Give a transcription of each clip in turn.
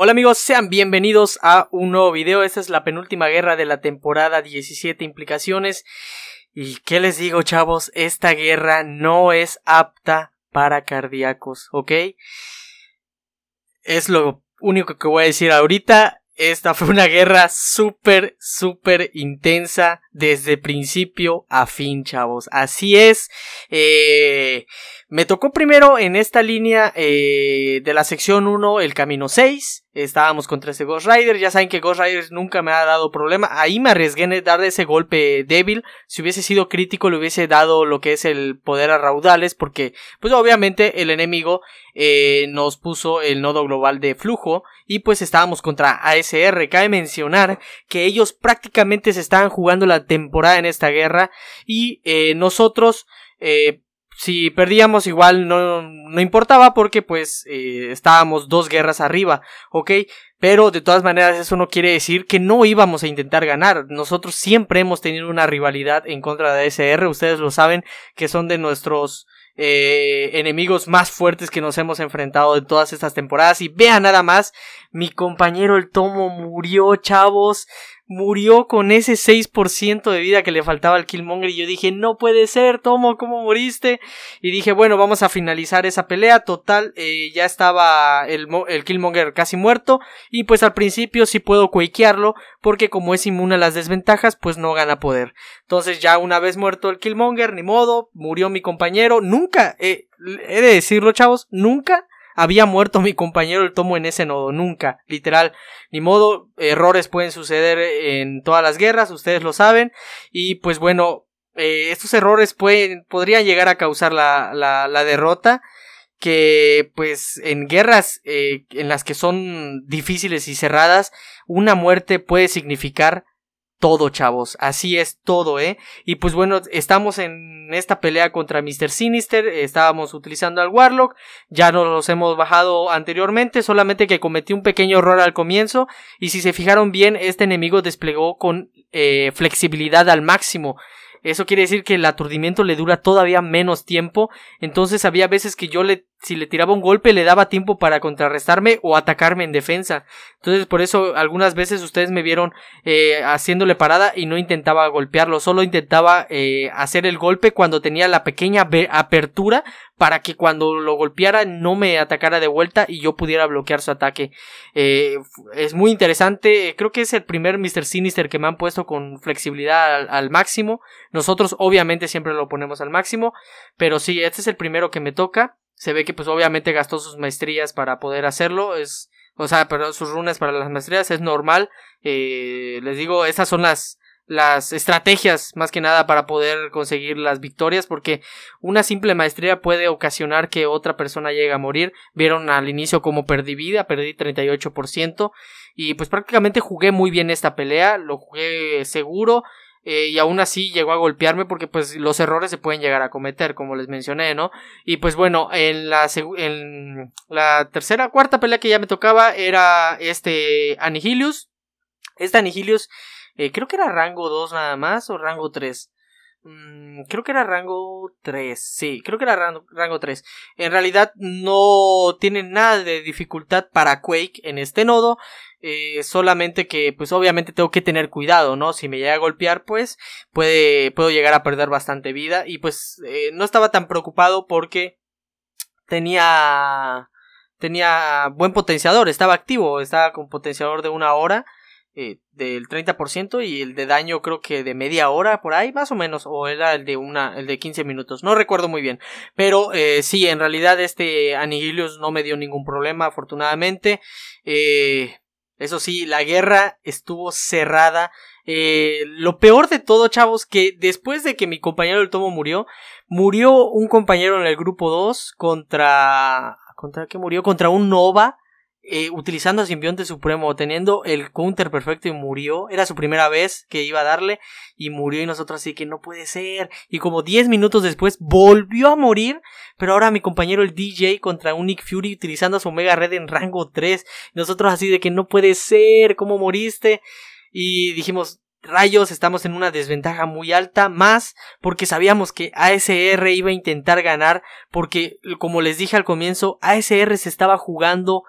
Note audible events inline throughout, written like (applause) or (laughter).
Hola amigos, sean bienvenidos a un nuevo video. Esta es la penúltima guerra de la temporada 17 implicaciones. Y qué les digo chavos, esta guerra no es apta para cardíacos, ¿ok? Es lo único que voy a decir ahorita. Esta fue una guerra súper, súper intensa desde principio a fin, chavos. Así es. Eh, me tocó primero en esta línea eh, de la sección 1, el camino 6. Estábamos contra ese Ghost Rider. Ya saben que Ghost Rider nunca me ha dado problema. Ahí me arriesgué en dar ese golpe débil. Si hubiese sido crítico, le hubiese dado lo que es el poder a raudales. Porque, pues obviamente, el enemigo eh, nos puso el nodo global de flujo. Y pues estábamos contra ASR. Cabe mencionar que ellos prácticamente se estaban jugando la temporada en esta guerra y eh, nosotros eh, si perdíamos igual no, importaba porque pues eh, estábamos dos guerras arriba, ¿ok? Pero de todas maneras eso no quiere decir que no íbamos a intentar ganar. Nosotros siempre hemos tenido una rivalidad en contra de SR, ustedes lo saben que son de nuestros enemigos más fuertes que nos hemos enfrentado de todas estas temporadas. Y vean nada más, mi compañero el Tomo murió, chavos murió con ese 6% de vida que le faltaba al Killmonger y yo dije, no puede ser, Tomo, ¿cómo moriste? Y dije, bueno, vamos a finalizar esa pelea, total, eh, ya estaba el, el, Killmonger casi muerto y pues al principio sí puedo cuequearlo porque como es inmune a las desventajas, pues no gana poder. Entonces ya una vez muerto el Killmonger, ni modo, murió mi compañero, nunca, eh, he de decirlo chavos, nunca había muerto mi compañero el tomo en ese nodo, nunca, literal, ni modo, errores pueden suceder en todas las guerras, ustedes lo saben, y pues bueno, eh, estos errores pueden, podrían llegar a causar la, derrota, que pues en guerras eh, en las que son difíciles y cerradas, una muerte puede significar todo, chavos. Así es todo, ¿eh? Y pues bueno, estamos en esta pelea contra Mr. Sinister. Estábamos utilizando al Warlock. Ya nos los hemos bajado anteriormente. Solamente que cometí un pequeño error al comienzo. Y si se fijaron bien, este enemigo desplegó con eh, flexibilidad al máximo. Eso quiere decir que el aturdimiento le dura todavía menos tiempo. Entonces había veces que yo le si le tiraba un golpe le daba tiempo para contrarrestarme o atacarme en defensa. Entonces por eso algunas veces ustedes me vieron eh, haciéndole parada y no intentaba golpearlo, solo intentaba eh, hacer el golpe cuando tenía la pequeña apertura para que cuando lo golpeara no me atacara de vuelta y yo pudiera bloquear su ataque. Eh, es muy interesante, creo que es el primer Mr. Sinister que me han puesto con flexibilidad al, al máximo. Nosotros obviamente siempre lo ponemos al máximo, pero sí, este es el primero que me toca se ve que pues obviamente gastó sus maestrías para poder hacerlo, es, o sea, perdón, sus runas para las maestrías es normal, eh, les digo, estas son las, las estrategias más que nada para poder conseguir las victorias porque una simple maestría puede ocasionar que otra persona llegue a morir vieron al inicio como perdí vida perdí 38% y pues prácticamente jugué muy bien esta pelea lo jugué seguro eh, y aún así llegó a golpearme porque pues los errores se pueden llegar a cometer, como les mencioné, ¿no? Y pues bueno, en la, en la tercera, cuarta pelea que ya me tocaba era este Anihilius. Este Anihilius eh, creo que era rango 2 nada más o rango 3. Mm, creo que era rango 3. Sí, creo que era rango, rango 3. En realidad no tiene nada de dificultad para Quake en este nodo. Eh, solamente que, pues obviamente tengo que tener cuidado, ¿no? Si me llega a golpear, pues puede, puedo llegar a perder bastante vida. Y pues eh, no estaba tan preocupado porque tenía tenía buen potenciador, estaba activo, estaba con potenciador de una hora eh, del 30% y el de daño creo que de media hora por ahí más o menos o era el de una el de 15 minutos no recuerdo muy bien pero eh, sí en realidad este Anigilius no me dio ningún problema afortunadamente eh, eso sí la guerra estuvo cerrada lo peor de todo chavos que después de que mi compañero el tomo murió murió un compañero en el grupo 2 contra contra que murió contra un Nova eh, utilizando a Simbionte Supremo, teniendo el counter perfecto y murió. Era su primera vez que iba a darle y murió y nosotros así que no puede ser. Y como 10 minutos después volvió a morir, pero ahora mi compañero el DJ contra un Nick Fury utilizando a su Omega Red en rango 3. Nosotros así de que no puede ser, ¿cómo moriste? Y dijimos, rayos, estamos en una desventaja muy alta, más porque sabíamos que ASR iba a intentar ganar, porque como les dije al comienzo, ASR se estaba jugando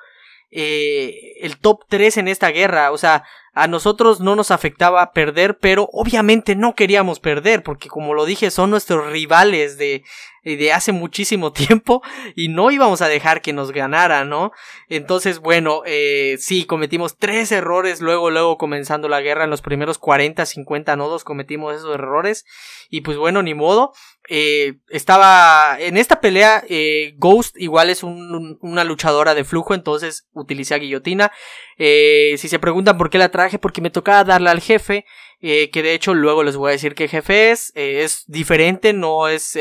eh, el top 3 en esta guerra. O sea, a nosotros no nos afectaba perder, pero obviamente no queríamos perder, porque como lo dije, son nuestros rivales de, eh, de hace muchísimo (laughs) tiempo y no íbamos a dejar que nos ganara, ¿no? Entonces, bueno, eh, sí, cometimos tres errores luego, luego comenzando la guerra, en los primeros 40, 50 nodos cometimos esos errores y pues bueno, ni modo. Eh, estaba en esta pelea, Ghost igual es una luchadora de flujo, entonces utilicé a Guillotina. si se preguntan por qué la traje, porque me tocaba darle al jefe, eh, que de hecho luego les voy a decir que jefe es, eh, es diferente, no es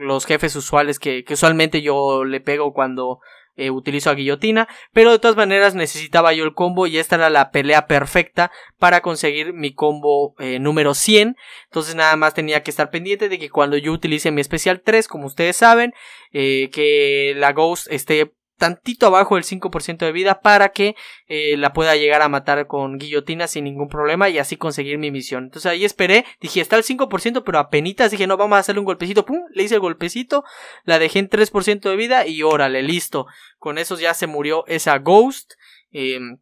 los jefes usuales que, usualmente yo le pego cuando eh, utilizo a guillotina, pero de todas maneras necesitaba yo el combo y esta era la pelea perfecta para conseguir mi combo número 100, entonces nada más tenía que estar pendiente de que cuando yo utilice mi especial 3, como ustedes saben, que la Ghost esté tantito abajo del 5% de vida para que eh, la pueda llegar a matar con guillotina sin ningún problema y así conseguir mi misión. Entonces ahí esperé, dije está al 5%, pero apenas dije no, vamos a hacerle un golpecito, pum, le hice el golpecito, la dejé en 3% de vida y órale, listo. Con eso ya se murió esa Ghost. Em,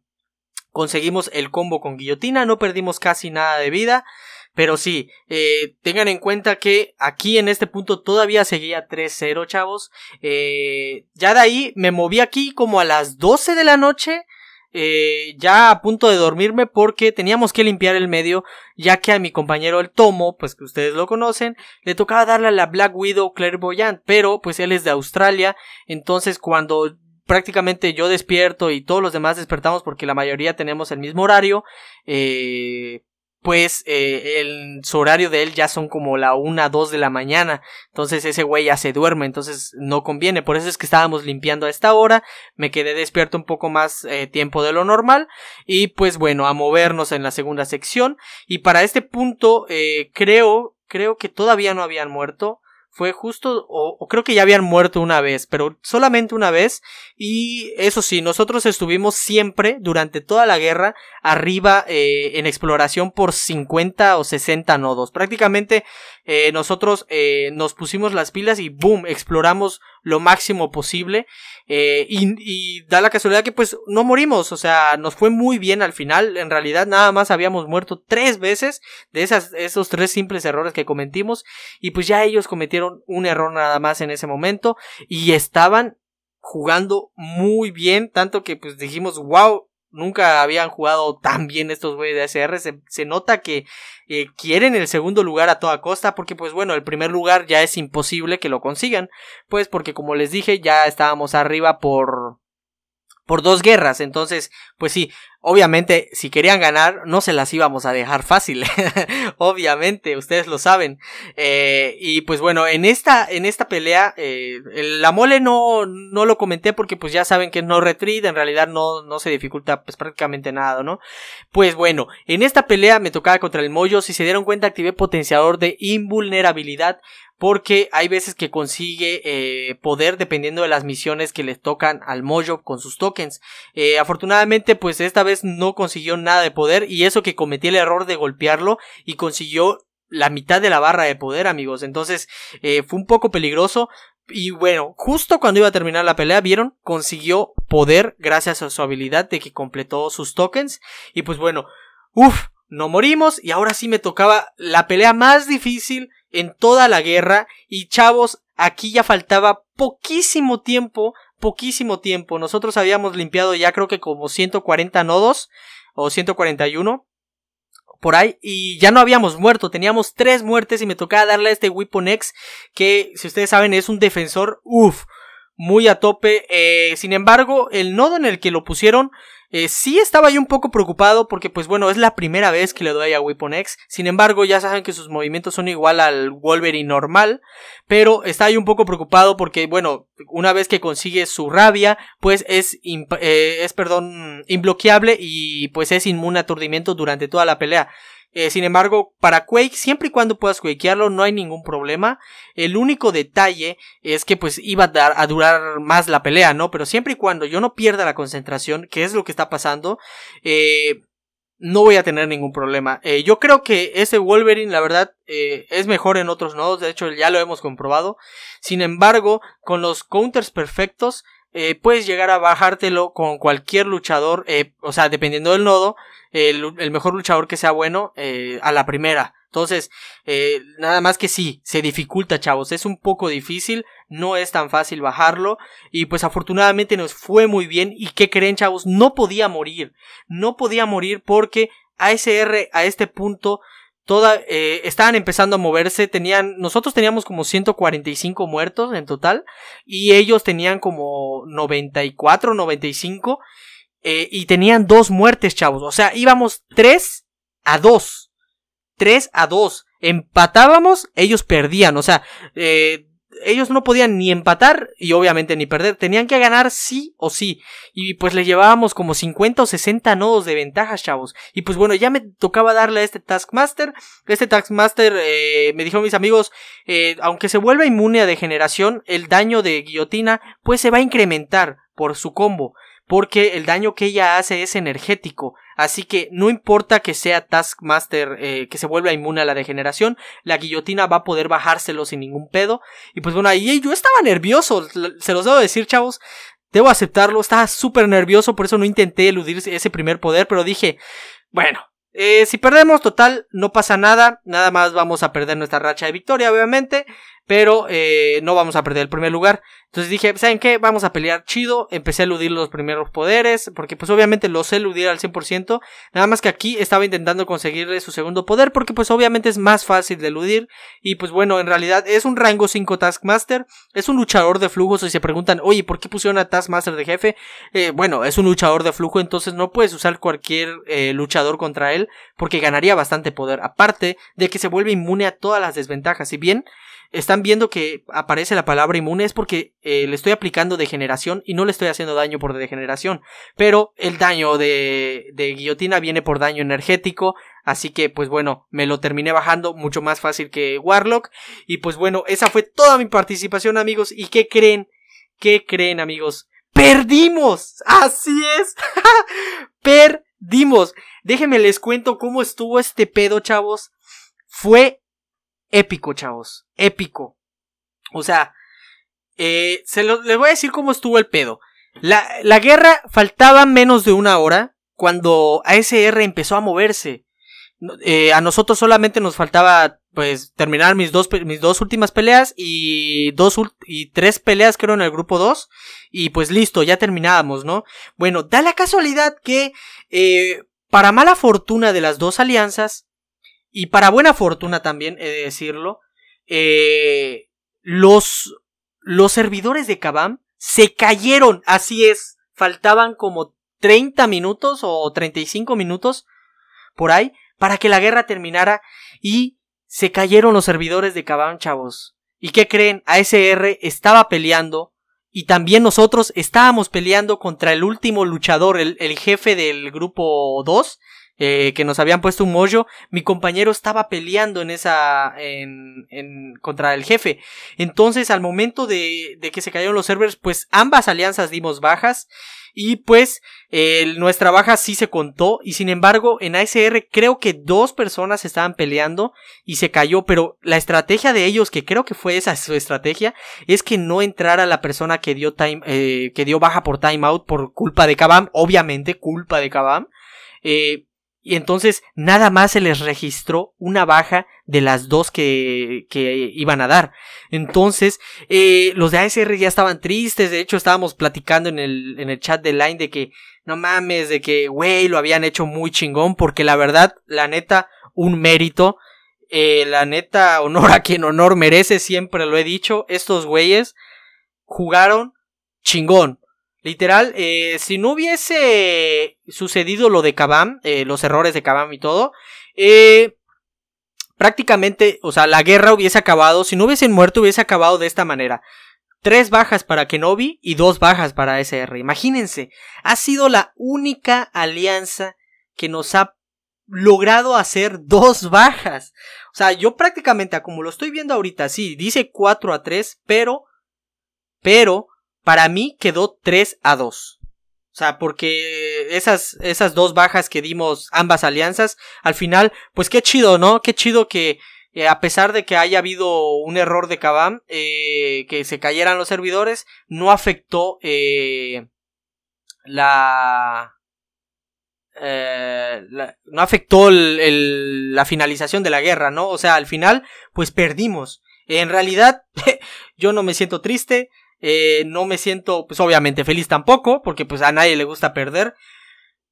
conseguimos el combo con guillotina, no perdimos casi nada de vida. Pero sí, eh, tengan en cuenta que aquí en este punto todavía seguía 3-0, chavos. Eh, ya de ahí me moví aquí como a las 12 de la noche. Eh, ya a punto de dormirme porque teníamos que limpiar el medio ya que a mi compañero el Tomo, pues que ustedes lo conocen, le tocaba darle a la Black Widow Clairvoyant, pero pues él es de Australia, entonces cuando prácticamente yo despierto y todos los demás despertamos porque la mayoría tenemos el mismo horario, eh, pues eh, el, horario de él ya son como la 1, 2 de la mañana. Entonces ese güey ya se duerme, entonces no conviene. Por eso es que estábamos limpiando a esta hora. Me quedé despierto un poco más eh, tiempo de lo normal. Y pues bueno, a movernos en la segunda sección. Y para este punto, eh, creo, creo que todavía no habían muerto fue justo, o, creo que ya habían muerto una vez, pero solamente una vez. Y eso sí, nosotros estuvimos siempre, durante toda la guerra, arriba eh, en exploración por 50 o 60 nodos. Prácticamente eh, nosotros eh, nos pusimos las pilas y boom, exploramos lo máximo posible. Y, y, da la casualidad que pues no morimos, o sea, nos fue muy bien al final. En realidad nada más habíamos muerto tres veces de esas, esos tres simples errores que cometimos. Y pues ya ellos cometieron un error nada más en ese momento y estaban jugando muy bien, tanto que pues dijimos, wow, nunca habían jugado tan bien estos güeyes de ACR. Se, nota que eh, quieren el segundo lugar a toda costa, porque pues bueno, el primer lugar ya es imposible que lo consigan, pues porque como les dije, ya estábamos arriba por por dos guerras. Entonces, pues sí, obviamente si querían ganar no se las íbamos a dejar fácil. (laughs) obviamente, ustedes lo saben. Eh, y pues bueno, en esta, en esta pelea, eh, la mole no, no lo comenté porque pues ya saben que no retreat, en realidad no, no se dificulta pues prácticamente nada, ¿no? Pues bueno, en esta pelea me tocaba contra el mollo, si se dieron cuenta activé potenciador de invulnerabilidad porque hay veces que consigue eh, poder dependiendo de las misiones que les tocan al Mojo con sus tokens. Eh, afortunadamente, pues esta vez no consiguió nada de poder y eso que cometí el error de golpearlo y consiguió la mitad de la barra de poder, amigos. Entonces, eh, fue un poco peligroso. Y bueno, justo cuando iba a terminar la pelea, vieron, consiguió poder gracias a su habilidad de que completó sus tokens. Y pues bueno, uff, no morimos y ahora sí me tocaba la pelea más difícil en toda la guerra y chavos, aquí ya faltaba poquísimo tiempo, poquísimo tiempo. Nosotros habíamos limpiado ya creo que como 140 nodos o 141 por ahí y ya no habíamos muerto, teníamos tres muertes y me tocaba darle a este Weapon que si ustedes saben es un defensor, uff, muy a tope. Eh, sin embargo, el nodo en el que lo pusieron eh, sí estaba yo un poco preocupado porque pues bueno, es la primera vez que le doy a Weapon X. Sin embargo, ya saben que sus movimientos son igual al Wolverine normal. Pero está yo un poco preocupado porque bueno, una vez que consigue su rabia, pues es, eh, es perdón, mm, imbloqueable y pues es inmune a aturdimiento durante toda la pelea. Eh, sin embargo, para Quake, siempre y cuando puedas quakearlo, no hay ningún problema. El único detalle es que pues iba a, dar, a durar más la pelea, ¿no? Pero siempre y cuando yo no pierda la concentración, que es lo que está pasando, eh, no voy a tener ningún problema. Eh, yo creo que ese Wolverine, la verdad, es mejor en otros nodos. De hecho, ya lo hemos comprobado. Sin embargo, con los counters perfectos, eh, puedes llegar a bajártelo con cualquier luchador, eh, o sea, dependiendo del nodo, el, el, mejor luchador que sea bueno eh, a la primera. Entonces, nada más que sí, se dificulta, chavos, es un poco difícil, no es tan fácil bajarlo, y pues afortunadamente nos fue muy bien, y ¿qué creen, chavos? No podía morir, no podía morir porque ASR a este punto toda, eh, estaban empezando a moverse, tenían, nosotros teníamos como 145 muertos en total y ellos tenían como 94, 95 eh, y tenían dos muertes, chavos. O sea, íbamos 3 a 2. 3 a 2. Empatábamos, ellos perdían. O sea, eh, ellos no podían ni empatar y obviamente ni perder, tenían que ganar sí o sí. Y pues le llevábamos como 50 o 60 nodos de ventaja chavos. Y pues bueno, ya me tocaba darle a este Taskmaster. Este Taskmaster, eh, me dijo mis amigos, eh, aunque se vuelva inmune a degeneración, el daño de guillotina pues se va a incrementar por su combo porque el daño que ella hace es energético. Así que no importa que sea Taskmaster eh, que se vuelva inmune a la degeneración, la guillotina va a poder bajárselo sin ningún pedo. Y pues bueno, ahí yo estaba nervioso, se los debo decir chavos, debo aceptarlo, estaba súper nervioso, por eso no intenté eludir ese primer poder, pero dije, bueno, eh, si perdemos, total, no pasa nada. Nada más vamos a perder nuestra racha de victoria, obviamente pero eh, no vamos a perder el primer lugar. Entonces dije, ¿saben qué? Vamos a pelear chido. Empecé a eludir los primeros poderes, porque pues obviamente los eludir al 100%. Nada más que aquí estaba intentando conseguirle su segundo poder, porque pues obviamente es más fácil de eludir. Y pues bueno, en realidad es un rango 5 Taskmaster, es un luchador de flujos. Si se preguntan, oye, ¿por qué pusieron a Taskmaster de jefe? Eh, bueno, es un luchador de flujo, entonces no puedes usar cualquier eh, luchador contra él, porque ganaría bastante poder. Aparte de que se vuelve inmune a todas las desventajas. Y bien están viendo que aparece la palabra inmune es porque eh, le estoy aplicando degeneración y no le estoy haciendo daño por degeneración. Pero el daño de, de guillotina viene por daño energético. Así que, pues bueno, me lo terminé bajando mucho más fácil que Warlock. Y pues bueno, esa fue toda mi participación, amigos. ¿Y qué creen? ¿Qué creen, amigos? ¡Perdimos! ¡Así es! (laughs) ¡Perdimos! Déjenme les cuento cómo estuvo este pedo, chavos. Fue épico, chavos, épico. O sea, eh, se lo, les voy a decir cómo estuvo el pedo. La, la guerra faltaba menos de una hora cuando ASR empezó a moverse. Eh, a nosotros solamente nos faltaba pues terminar mis dos, mis dos últimas peleas y dos y tres peleas creo en el grupo 2 y pues listo, ya terminábamos, ¿no? Bueno, da la casualidad que eh, para mala fortuna de las dos alianzas, y para buena fortuna también, he de decirlo, eh, los, los servidores de Kabam se cayeron, así es, faltaban como 30 minutos o 35 minutos por ahí para que la guerra terminara y se cayeron los servidores de Kabam, chavos. ¿Y qué creen? ASR estaba peleando y también nosotros estábamos peleando contra el último luchador, el, el jefe del grupo 2, eh, que nos habían puesto un mollo, mi compañero estaba peleando en esa, en, en, contra el jefe. Entonces, al momento de, de que se cayeron los servers, pues ambas alianzas dimos bajas. Y pues eh, nuestra baja sí se contó. Y sin embargo, en ASR creo que dos personas estaban peleando y se cayó. Pero la estrategia de ellos, que creo que fue esa su estrategia, es que no entrara la persona que dio, time, eh, que dio baja por timeout por culpa de Kabam. Obviamente, culpa de Kabam. Eh, y entonces nada más se les registró una baja de las dos que, que iban a dar. Entonces, eh, los de ASR ya estaban tristes. De hecho, estábamos platicando en el, chat de Line de que, no mames, de que, güey, lo habían hecho muy chingón. Porque la verdad, la neta, un mérito. Eh, la neta, honor a quien honor merece, siempre lo he dicho. Estos güeyes jugaron chingón. Literal, eh, si no hubiese sucedido lo de Kabam, eh, los errores de Kabam y todo, eh, prácticamente, o sea, la guerra hubiese acabado, si no hubiesen muerto, hubiese acabado de esta manera. Tres bajas para Kenobi y dos bajas para SR. Imagínense, ha sido la única alianza que nos ha logrado hacer dos bajas. O sea, yo prácticamente, como lo estoy viendo ahorita, sí, dice 4 a 3, pero, pero, para mí quedó 3 a 2. O sea, porque esas, esas dos bajas que dimos ambas alianzas, al final, pues qué chido, ¿no? Qué chido que eh, a pesar de que haya habido un error de Kabam, eh, que se cayeran los servidores, no afectó eh, la, No afectó la finalización de la guerra, ¿no? O sea, al final, pues perdimos. En realidad, (laughs) yo no me siento triste. Eh, no me siento, pues obviamente feliz tampoco, porque pues a nadie le gusta perder.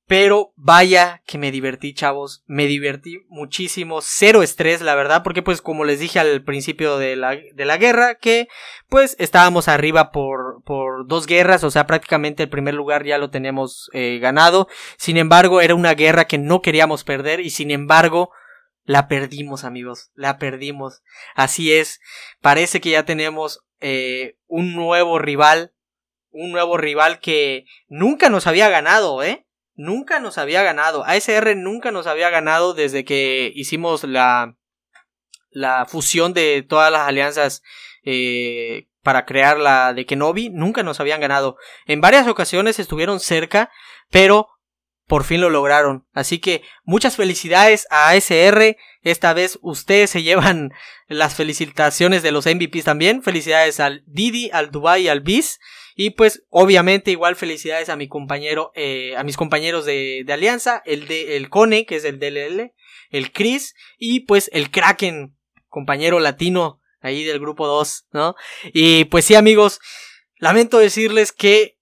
Pero vaya que me divertí, chavos. Me divertí muchísimo. Cero estrés, la verdad. Porque pues como les dije al principio de la, guerra, que pues estábamos arriba por, dos guerras. O sea, prácticamente el primer lugar ya lo tenemos eh, ganado. Sin embargo, era una guerra que no queríamos perder. Y sin embargo, la perdimos, amigos. La perdimos. Así es. Parece que ya tenemos eh, un nuevo rival, un nuevo rival que nunca nos había ganado, ¿eh? Nunca nos había ganado. ASR nunca nos había ganado desde que hicimos la, la fusión de todas las alianzas eh, para crear la de Kenobi. Nunca nos habían ganado. En varias ocasiones estuvieron cerca, pero por fin lo lograron. Así que muchas felicidades a ASR. Esta vez ustedes se llevan las felicitaciones de los MVPs también. Felicidades al Didi, al Dubai, al Biz. Y pues obviamente igual felicidades a mi compañero, eh, a mis compañeros de, alianza, el de el Cone, que es el DLL, el Chris y pues el Kraken, compañero latino ahí del grupo 2, ¿no? Y pues sí amigos, lamento decirles que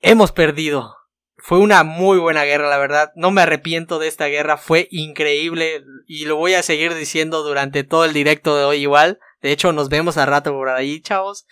hemos perdido. Fue una muy buena guerra, la verdad. No me arrepiento de esta guerra, fue increíble y lo voy a seguir diciendo durante todo el directo de hoy igual. De hecho, nos vemos a rato por ahí, chavos.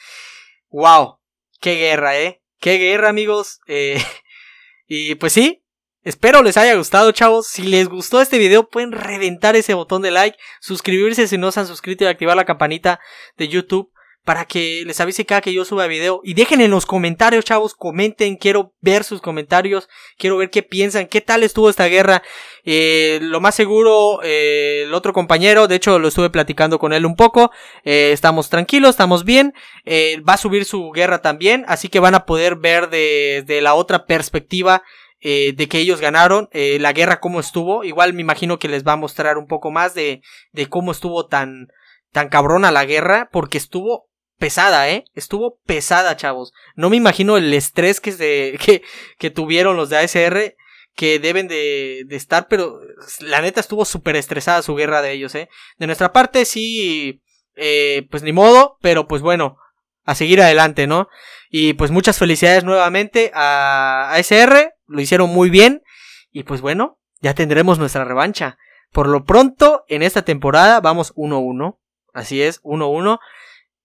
¡Wow! ¡Qué guerra, eh! ¡Qué guerra, amigos! Eh, (laughs) y pues sí, Espero les haya gustado, chavos. Si les gustó este video, pueden reventar ese botón de like, suscribirse si no se han suscrito y activar la campanita de YouTube para que les avise cada que yo suba video. Y dejen en los comentarios, chavos, comenten, quiero ver sus comentarios, quiero ver qué piensan, qué tal estuvo esta guerra. Eh, lo más seguro, eh, el otro compañero, de hecho lo estuve platicando con él un poco, eh, estamos tranquilos, estamos bien, va a subir su guerra también, así que van a poder ver desde la otra perspectiva. de que ellos ganaron, la guerra cómo estuvo. Igual me imagino que les va a mostrar un poco más de, de cómo estuvo tan, tan cabrona la guerra, porque estuvo pesada, ¿eh? Estuvo pesada, chavos. No me imagino el estrés que, (laughs) que, que tuvieron los de ASR que deben de, de estar, pero la neta estuvo súper estresada su guerra de ellos, ¿eh? De nuestra parte sí, eh, pues ni modo, pero pues bueno, a seguir adelante, ¿no? Y pues muchas felicidades nuevamente a ASR, lo hicieron muy bien y pues bueno, ya tendremos nuestra revancha. Por lo pronto, en esta temporada vamos 1-1. Así es, 1-1.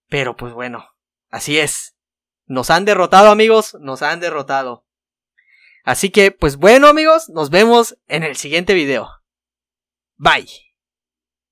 Pero pues bueno, así es. Nos han derrotado amigos, nos han derrotado. Así que pues bueno amigos, nos vemos en el siguiente video. Bye.